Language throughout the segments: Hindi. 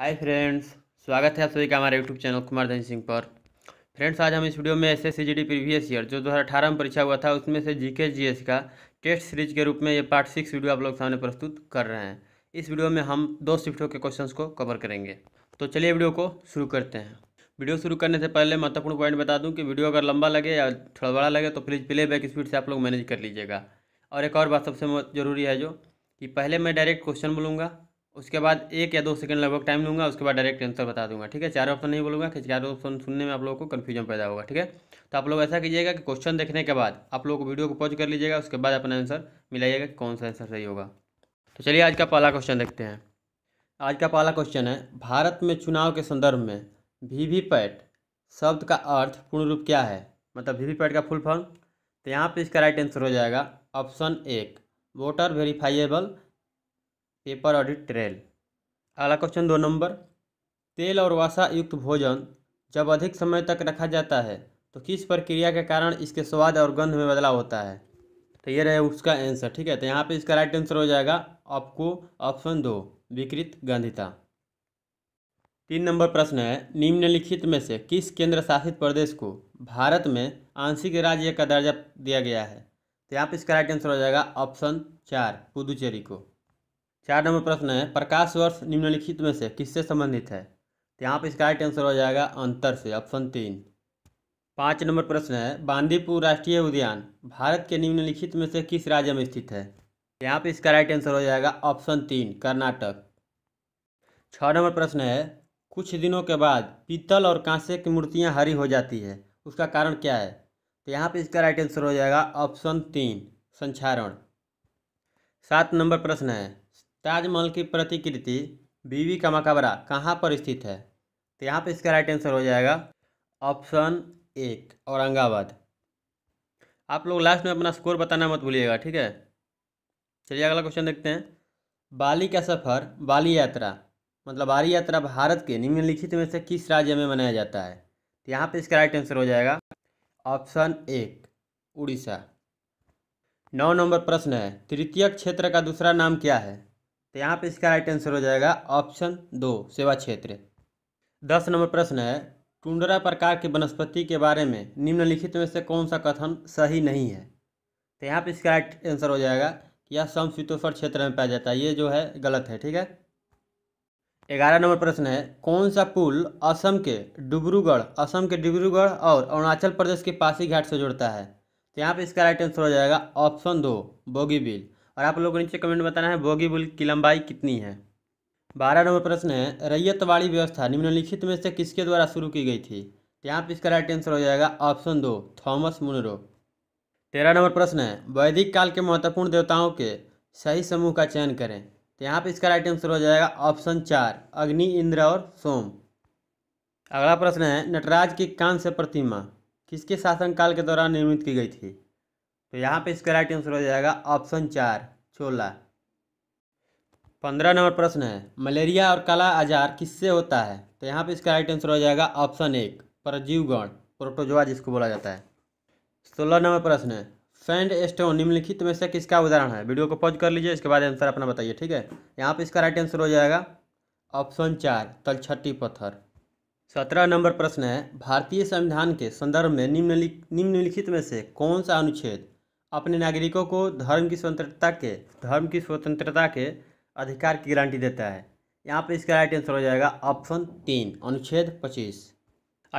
हाय फ्रेंड्स स्वागत है आप सभी का हमारे यूट्यूब चैनल कुमार धन सिंह पर फ्रेंड्स आज हम इस वीडियो में एस एस प्रीवियस ईयर जो 2018 में परीक्षा हुआ था उसमें से जीके जीएस का टेस्ट सीरीज के रूप में ये पार्ट सिक्स वीडियो आप लोग सामने प्रस्तुत कर रहे हैं इस वीडियो में हम दो शिफ्टों के क्वेश्चन को कवर करेंगे तो चलिए वीडियो को शुरू करते हैं वीडियो शुरू करने से पहले महत्वपूर्ण पॉइंट बता दूँ कि वीडियो अगर लंबा लगे या थोड़ा बड़ा लगे तो प्लीज़ प्ले बैक स्पीड से आप लोग मैनेज कर लीजिएगा और एक और बात सबसे जरूरी है जो कि पहले मैं डायरेक्ट क्वेश्चन बोलूँगा उसके बाद एक या दो सेकंड लगभग टाइम लूँगा उसके बाद डायरेक्ट आंसर बता दूंगा ठीक है चार ऑप्शन नहीं बोलूँगा कि चार ऑप्शन सुनने में आप लोगों को कन्फ्यूजन पैदा होगा ठीक है तो आप लोग ऐसा कीजिएगा कि क्वेश्चन देखने के बाद आप लोग वीडियो को पॉज कर लीजिएगा उसके बाद अपना आंसर मिलाइएगा कि कौन सा आंसर सही होगा तो चलिए आज का पहला क्वेश्चन देखते हैं आज का पहला क्वेश्चन है भारत में चुनाव के संदर्भ में पैट शब्द का अर्थ पूर्ण रूप क्या है मतलब पैट का फुल फॉर्म तो यहाँ पे इसका राइट आंसर हो जाएगा ऑप्शन एक voter verifiable paper audit trail अगला क्वेश्चन दो नंबर तेल और वसा युक्त भोजन जब अधिक समय तक रखा जाता है तो किस प्रक्रिया के कारण इसके स्वाद और गंध में बदलाव होता है तो ये रहे उसका आंसर ठीक है तो यहाँ पे इसका राइट आंसर हो जाएगा आपको ऑप्शन दो विकृत गंधिता तीन नंबर प्रश्न है निम्नलिखित में से किस केंद्र शासित प्रदेश को भारत में आंशिक राज्य का दर्जा दिया गया है तो यहाँ पर इसका राइट आंसर हो जाएगा ऑप्शन चार पुदुचेरी को चार नंबर प्रश्न है प्रकाश वर्ष निम्नलिखित में से किससे संबंधित है तो यहाँ पर इसका राइट आंसर हो जाएगा अंतर से ऑप्शन तीन पाँच नंबर प्रश्न है बांदीपुर राष्ट्रीय उद्यान भारत के निम्नलिखित में से किस राज्य में स्थित है तो यहाँ पर इसका राइट आंसर हो जाएगा ऑप्शन तीन कर्नाटक छः नंबर प्रश्न है कुछ दिनों के बाद पीतल और कांसे की मूर्तियाँ हरी हो जाती है उसका कारण क्या है तो यहाँ पर इसका राइट आंसर हो जाएगा ऑप्शन तीन संचारण सात नंबर प्रश्न है ताजमहल की प्रतिकृति बीवी का मकबरा कहाँ पर स्थित है तो यहाँ पे इसका राइट आंसर हो जाएगा ऑप्शन एक औरंगाबाद आप लोग लास्ट में अपना स्कोर बताना मत भूलिएगा ठीक है चलिए अगला क्वेश्चन देखते हैं बाली का सफ़र बाली यात्रा मतलब बाली यात्रा भारत के निम्नलिखित में से किस राज्य में मनाया जाता है तो यहाँ पे इसका राइट आंसर हो जाएगा ऑप्शन एक उड़ीसा नौ नंबर प्रश्न है तृतीय क्षेत्र का दूसरा नाम क्या है तो यहाँ पे इसका राइट आंसर हो जाएगा ऑप्शन दो सेवा क्षेत्र दस नंबर प्रश्न है टुंडरा प्रकार की वनस्पति के बारे में निम्नलिखित में से कौन सा कथन सही नहीं है तो यहाँ पे इसका राइट आंसर हो जाएगा कि यह समशीतोष्ण क्षेत्र में पाया जाता है ये जो है गलत है ठीक है ग्यारह नंबर प्रश्न है कौन सा पुल असम के डिब्रूगढ़ असम के डिब्रूगढ़ और अरुणाचल प्रदेश के पासीघाट से जुड़ता है तो यहाँ पे इसका राइट आंसर हो जाएगा ऑप्शन दो बोगीबिल और आप लोगों को नीचे कमेंट बताना है बोगी बुल की लंबाई कितनी है बारह नंबर प्रश्न है रैयतवाड़ी व्यवस्था निम्नलिखित में से किसके द्वारा शुरू की गई थी तो यहाँ पर इसका राइट आंसर हो जाएगा ऑप्शन दो थॉमस मुनरो तेरह नंबर प्रश्न है वैदिक काल के महत्वपूर्ण देवताओं के सही समूह का चयन करें तो यहाँ पर इसका राइट आंसर हो जाएगा ऑप्शन चार अग्नि इंद्र और सोम अगला प्रश्न है नटराज की कांस्य प्रतिमा किसके शासनकाल के दौरान निर्मित की गई थी तो यहाँ पे इसका राइट आंसर हो जाएगा ऑप्शन चार छोला पंद्रह नंबर प्रश्न है मलेरिया और काला आजार किससे होता है तो यहाँ पे इसका राइट आंसर हो जाएगा ऑप्शन एक परजीवगण प्रोटोजोआ जिसको बोला जाता है सोलह नंबर प्रश्न है सैंड स्टोन निम्नलिखित में से किसका उदाहरण है वीडियो को पॉज कर लीजिए इसके बाद आंसर अपना बताइए ठीक है यहाँ पे इसका राइट आंसर हो जाएगा ऑप्शन चार तलछटी पत्थर सत्रह नंबर प्रश्न है भारतीय संविधान के संदर्भ में निम्नलिखित में से कौन सा अनुच्छेद अपने नागरिकों को धर्म की स्वतंत्रता के धर्म की स्वतंत्रता के अधिकार की गारंटी देता है यहाँ पर इसका राइट आंसर हो जाएगा ऑप्शन तीन अनुच्छेद पच्चीस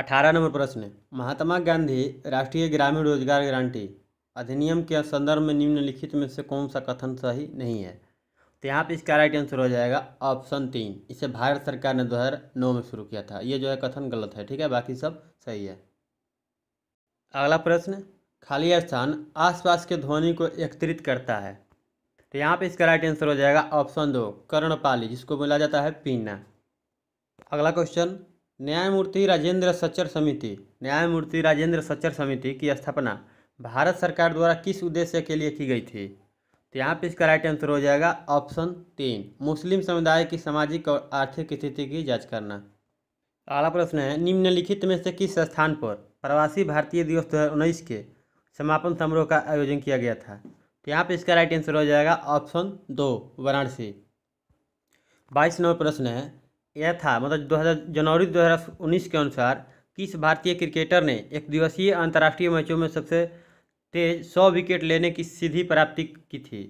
अठारह नंबर प्रश्न महात्मा गांधी राष्ट्रीय ग्रामीण रोजगार गारंटी अधिनियम के संदर्भ में निम्नलिखित में से कौन सा कथन सही नहीं है तो यहाँ पे इसका राइट आंसर हो जाएगा ऑप्शन तीन इसे भारत सरकार ने दो हज़ार नौ में शुरू किया था ये जो है कथन गलत है ठीक है बाकी सब सही है अगला प्रश्न खाली स्थान आसपास के ध्वनि को एकत्रित करता है तो यहाँ पे इसका राइट आंसर हो जाएगा ऑप्शन दो कर्णपाली जिसको बोला जाता है पीना अगला क्वेश्चन न्यायमूर्ति राजेंद्र सच्चर समिति न्यायमूर्ति राजेंद्र सच्चर समिति की स्थापना भारत सरकार द्वारा किस उद्देश्य के लिए की गई थी तो यहाँ पे इसका राइट आंसर हो जाएगा ऑप्शन तीन मुस्लिम समुदाय की सामाजिक और आर्थिक स्थिति की जांच करना अगला प्रश्न है निम्नलिखित में से किस स्थान पर प्रवासी भारतीय दिवस दो के समापन समारोह का आयोजन किया गया था तो यहाँ पे इसका राइट आंसर हो जाएगा ऑप्शन दो वाराणसी बाईस नंबर प्रश्न है यह था मतलब दो जनवरी दो के अनुसार किस भारतीय क्रिकेटर ने एक दिवसीय अंतर्राष्ट्रीय मैचों में सबसे तेज सौ विकेट लेने की सीधी प्राप्ति की थी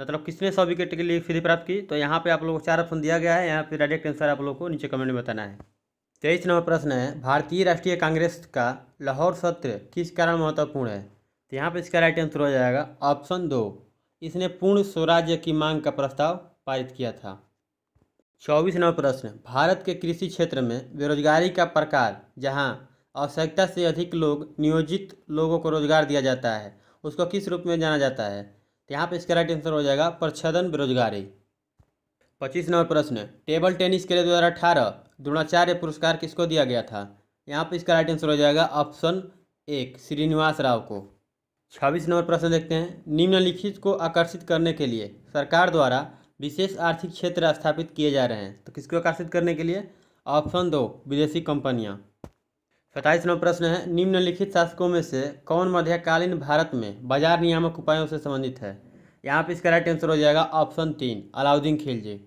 मतलब किसने सौ विकेट के लिए सीधी प्राप्त की तो यहाँ पे आप लोगों को चार ऑप्शन दिया गया है यहाँ पे डायरेक्ट आंसर आप लोगों को नीचे कमेंट में बताना है तेईस नंबर प्रश्न है भारतीय राष्ट्रीय कांग्रेस का लाहौर सत्र किस कारण महत्वपूर्ण है तो यहाँ पर इसका राइट आंसर हो जाएगा ऑप्शन दो इसने पूर्ण स्वराज्य की मांग का प्रस्ताव पारित किया था चौबीस नंबर प्रश्न भारत के कृषि क्षेत्र में बेरोजगारी का प्रकार जहाँ आवश्यकता से अधिक लोग नियोजित लोगों को रोजगार दिया जाता है उसको किस रूप में जाना जाता है तो यहाँ पर इसका राइट आंसर हो जाएगा प्रच्छदन बेरोजगारी पच्चीस नंबर प्रश्न टेबल टेनिस के लिए दो हज़ार अठारह द्रोणाचार्य पुरस्कार किसको दिया गया था यहाँ पर इसका राइट आंसर हो जाएगा ऑप्शन एक श्रीनिवास राव को छब्बीस नंबर प्रश्न देखते हैं निम्नलिखित को आकर्षित करने के लिए सरकार द्वारा विशेष आर्थिक क्षेत्र स्थापित किए जा रहे हैं तो किसको आकर्षित करने के लिए ऑप्शन दो विदेशी कंपनियाँ सत्ताईस नंबर प्रश्न है निम्नलिखित शासकों में से कौन मध्यकालीन भारत में बाजार नियामक उपायों से संबंधित है यहाँ पर इसका राइट आंसर हो जाएगा ऑप्शन तीन अलाउद्दीन खिलजी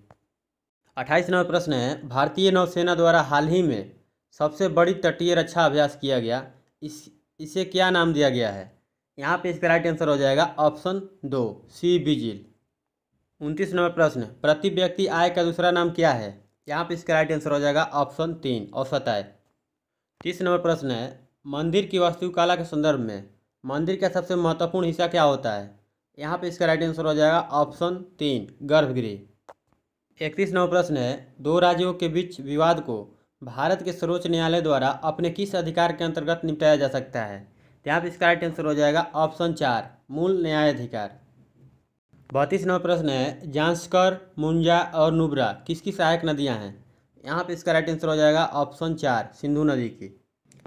अट्ठाईस नंबर प्रश्न है भारतीय नौसेना द्वारा हाल ही में सबसे बड़ी तटीय रक्षा अभ्यास किया गया इस इसे क्या नाम दिया गया है यहाँ पे इसका राइट आंसर हो जाएगा ऑप्शन दो सी बिजिल उनतीस नंबर प्रश्न प्रति व्यक्ति आय का दूसरा नाम क्या है यहाँ पे इसका राइट आंसर हो जाएगा ऑप्शन तीन औसत आय तीस नंबर प्रश्न है मंदिर की वास्तुकला के संदर्भ में मंदिर का सबसे महत्वपूर्ण हिस्सा क्या होता है यहाँ पे इसका राइट आंसर हो जाएगा ऑप्शन तीन गर्भगृह इकतीस नंबर प्रश्न है दो राज्यों के बीच विवाद को भारत के सर्वोच्च न्यायालय द्वारा अपने किस अधिकार के अंतर्गत निपटाया जा सकता है तो यहाँ पर इसका राइट आंसर हो जाएगा ऑप्शन चार मूल न्यायाधिकार बत्तीस नंबर प्रश्न है जांचकर मुंजा और नुब्रा किसकी सहायक नदियाँ हैं यहाँ पर इसका राइट आंसर हो जाएगा ऑप्शन चार सिंधु नदी की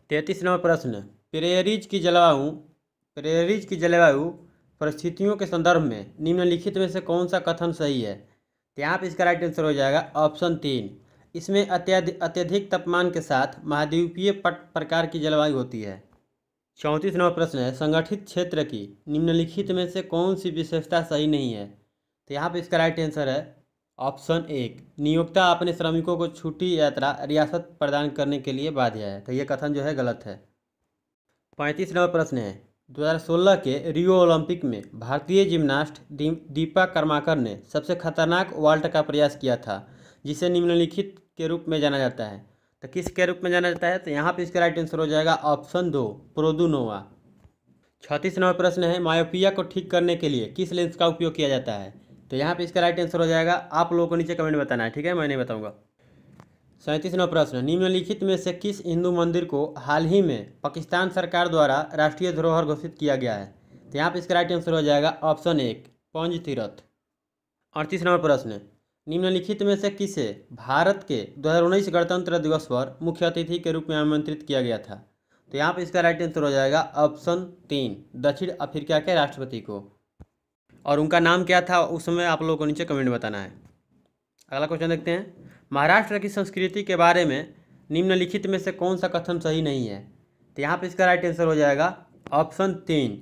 तैंतीस नंबर प्रश्न प्रेरिज की जलवायु प्रेरिज की जलवायु परिस्थितियों के संदर्भ में निम्नलिखित में से कौन सा कथन सही है तो यहाँ पर इसका राइट आंसर हो जाएगा ऑप्शन तीन इसमें अत्यधिक अत्यधिक तापमान के साथ महाद्वीपीय पट प्रकार की जलवायु होती है चौंतीस नंबर प्रश्न है संगठित क्षेत्र की निम्नलिखित में से कौन सी विशेषता सही नहीं है तो यहाँ पर इसका राइट आंसर है ऑप्शन एक नियोक्ता अपने श्रमिकों को छुट्टी यात्रा रियासत प्रदान करने के लिए बाध्य है तो ये कथन जो है गलत है पैंतीस नंबर प्रश्न है 2016 के रियो ओलंपिक में भारतीय जिम्नास्ट दीपा कर्माकर ने सबसे खतरनाक वर्ल्ड का प्रयास किया था जिसे निम्नलिखित के रूप में जाना जाता है तो किस के रूप में जाना जाता है तो यहाँ पे इसका राइट आंसर हो जाएगा ऑप्शन दो प्रोदुनोवा छत्तीस नंबर प्रश्न है मायोपिया को ठीक करने के लिए किस लेंस का उपयोग किया जाता है तो यहाँ पे इसका राइट आंसर हो जाएगा आप लोगों को नीचे कमेंट बताना है ठीक है मैं नहीं बताऊँगा सैंतीस नंबर प्रश्न निम्नलिखित में से किस हिंदू मंदिर को हाल ही में पाकिस्तान सरकार द्वारा राष्ट्रीय धरोहर घोषित किया गया है तो यहाँ पर इसका राइट आंसर हो जाएगा ऑप्शन एक पौज तीरथ अड़तीस नंबर प्रश्न निम्नलिखित में से किसे भारत के दो गणतंत्र दिवस पर मुख्य अतिथि के रूप में आमंत्रित किया गया था तो यहाँ पर इसका राइट आंसर हो जाएगा ऑप्शन तीन दक्षिण अफ्रीका के राष्ट्रपति को और उनका नाम क्या था उस समय आप लोगों को नीचे कमेंट बताना है अगला क्वेश्चन देखते हैं महाराष्ट्र की संस्कृति के बारे में निम्नलिखित में से कौन सा कथन सही नहीं है तो यहाँ पर इसका राइट आंसर हो जाएगा ऑप्शन तीन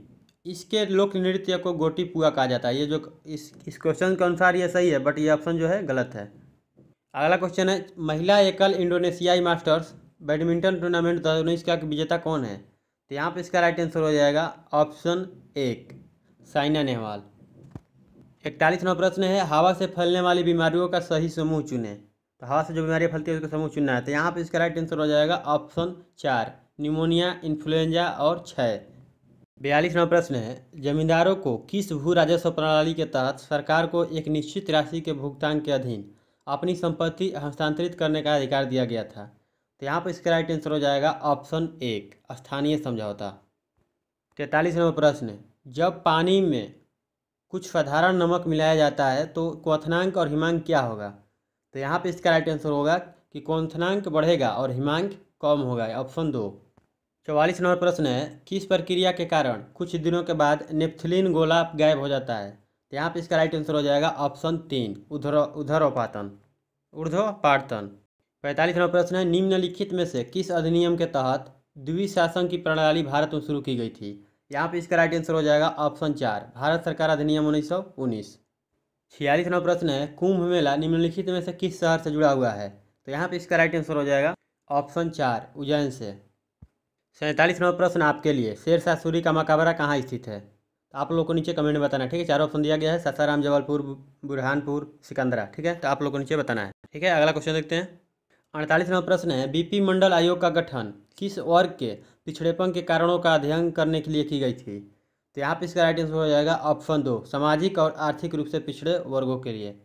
इसके लोक नृत्य को गोटी पुआ कहा जाता है ये जो इस इस क्वेश्चन के अनुसार ये सही है बट ये ऑप्शन जो है गलत है अगला क्वेश्चन है महिला एकल इंडोनेशियाई मास्टर्स बैडमिंटन टूर्नामेंट दो हज़ार उन्नीस का विजेता कौन है तो यहाँ पर इसका राइट आंसर हो जाएगा ऑप्शन एक साइना नेहवाल इकतालीसवा प्रश्न है हवा से फैलने वाली बीमारियों का सही समूह चुने तो हवा से जो बीमारी फैलती है उसका समूह चुनना है तो यहाँ पर इसका राइट आंसर हो जाएगा ऑप्शन चार निमोनिया इन्फ्लुएंजा और छः बयालीसवा प्रश्न है जमींदारों को किस भू राजस्व प्रणाली के तहत सरकार को एक निश्चित राशि के भुगतान के अधीन अपनी संपत्ति हस्तांतरित करने का अधिकार दिया गया था तो यहाँ पर इसका राइट आंसर हो जाएगा ऑप्शन एक स्थानीय समझौता तैतालीस नंबर प्रश्न जब पानी में कुछ साधारण नमक मिलाया जाता है तो क्वथनांक और हिमांक क्या होगा तो यहाँ पर इसका राइट आंसर होगा कि क्वथनांक बढ़ेगा और हिमांक कम होगा ऑप्शन दो चौवालीस नंबर प्रश्न है किस प्रक्रिया के कारण कुछ दिनों के बाद नेप्थलिन गोला गायब हो जाता है तो यहाँ पर इसका राइट आंसर हो जाएगा ऑप्शन तीन उधर उधरोपातन ऊर्ध्वपाटन पैंतालीस नंबर प्रश्न है निम्नलिखित में से किस अधिनियम के तहत द्विशासन की प्रणाली भारत में शुरू की गई थी यहाँ पर इसका राइट आंसर हो जाएगा ऑप्शन चार भारत सरकार अधिनियम उन्नीस सौ उन्नीस छियालीस नंबर प्रश्न है कुंभ मेला निम्नलिखित में से किस शहर से जुड़ा हुआ है तो यहाँ पर इसका राइट आंसर हो जाएगा ऑप्शन चार उज्जैन से सैंतालीस नंबर प्रश्न आपके लिए शेर शाह सूरी का मकबरा कहाँ स्थित है तो आप लोगों को नीचे कमेंट में बताना ठीक है चारों ऑप्शन दिया गया है सासाराम जबलपुर बुरहानपुर सिकंदरा ठीक है तो आप लोग को नीचे बताना है ठीक है अगला क्वेश्चन देखते हैं अड़तालीस नंबर प्रश्न है बीपी मंडल आयोग का गठन किस वर्ग के पिछड़ेपन के कारणों का अध्ययन करने के लिए की गई थी तो यहाँ पर इसका राइट आंसर हो जाएगा ऑप्शन दो सामाजिक और आर्थिक रूप से पिछड़े वर्गों के लिए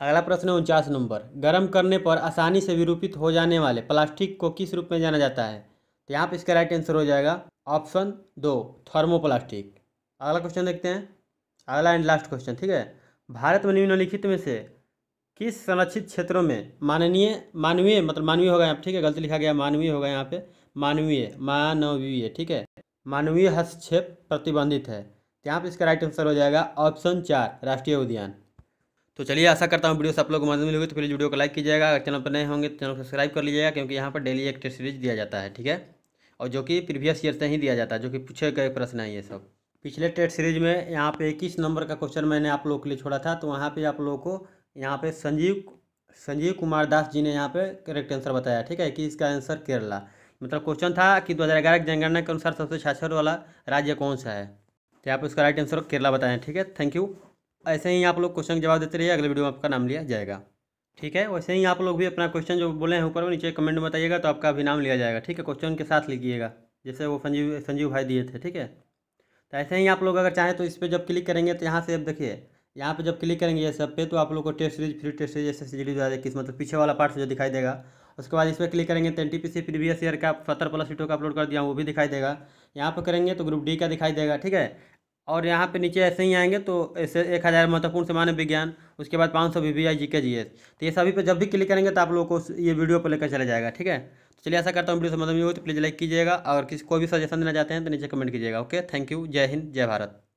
अगला प्रश्न है उनचास नंबर गर्म करने पर आसानी से विरूपित हो जाने वाले प्लास्टिक को किस रूप में जाना जाता है तो यहाँ पे इसका राइट आंसर हो जाएगा ऑप्शन दो थर्मोप्लास्टिक अगला क्वेश्चन देखते हैं अगला एंड लास्ट क्वेश्चन ठीक है भारत में निम्नलिखित में से किस संरक्षित क्षेत्रों में माननीय मानवीय मतलब मानवीय होगा यहाँ ठीक है गलती लिखा गया मानवीय होगा यहाँ पे मानवीय मानवीय ठीक है मानवीय हस्तक्षेप प्रतिबंधित है तो यहाँ पे इसका राइट आंसर हो जाएगा ऑप्शन चार राष्ट्रीय उद्यान तो चलिए आशा करता हूँ वीडियो से आप लोग को मदद मिलेगी तो प्लीज़ वीडियो को लाइक कीजिएगा अगर चैनल पर नए होंगे तो चैनल सब्सक्राइब कर लीजिएगा क्योंकि यहाँ पर डेली एक टेस्ट सीरीज दिया जाता है ठीक है और जो कि प्रीवियस ईयर से ही दिया जाता है जो कि पूछे गए प्रश्न है ये सब पिछले टेस्ट सीरीज में यहाँ पे इक्कीस नंबर का क्वेश्चन मैंने आप लोगों के लिए छोड़ा था तो वहाँ पर आप लोगों को यहाँ पे संजीव संजीव कुमार दास जी ने यहाँ पे करेक्ट आंसर बताया ठीक है कि इसका आंसर केरला मतलब क्वेश्चन था कि 2011 की जनगणना के अनुसार सबसे छाछर वाला राज्य कौन सा है तो आप इसका राइट आंसर केरला बताएं ठीक है थैंक यू ऐसे ही आप लोग क्वेश्चन जवाब देते रहिए अगले वीडियो में आपका नाम लिया जाएगा ठीक है वैसे ही आप लोग भी अपना क्वेश्चन जो बोले हैं ऊपर में नीचे कमेंट में बताइएगा तो आपका भी नाम लिया जाएगा ठीक है क्वेश्चन के साथ लिखिएगा जैसे वो संजीव संजीव भाई दिए थे ठीक है तो ऐसे ही आप लोग अगर चाहें तो इस पर जब क्लिक करेंगे तो यहाँ से अब देखिए यहाँ पे जब क्लिक करेंगे ये सब पे तो आप लोग को test series free test series जैसे सीरीज दो हज़ार मतलब पीछे वाला पार्ट जो दिखाई देगा उसके बाद इस पर क्लिक करेंगे तो N T P C previous year का सत्तर प्लस सीटों का अपलोड कर दिया वो भी दिखाई देगा यहाँ पर करेंगे तो ग्रुप डी का दिखाई देगा ठीक है और यहाँ पे नीचे ऐसे ही आएंगे तो ऐसे एक हज़ार महत्वपूर्ण सामान्य विज्ञान उसके बाद पाँच सौ वी आई जी के जी एस तो ये सभी पे जब भी क्लिक करेंगे तो आप लोगों को ये वीडियो पर लेकर चला जाएगा ठीक है तो चलिए ऐसा करता हूँ वीडियो से में हो तो प्लीज़ लाइक कीजिएगा और किसी कोई भी सजेशन देना चाहते हैं तो नीचे कमेंट कीजिएगा ओके थैंक यू जय हिंद जय भारत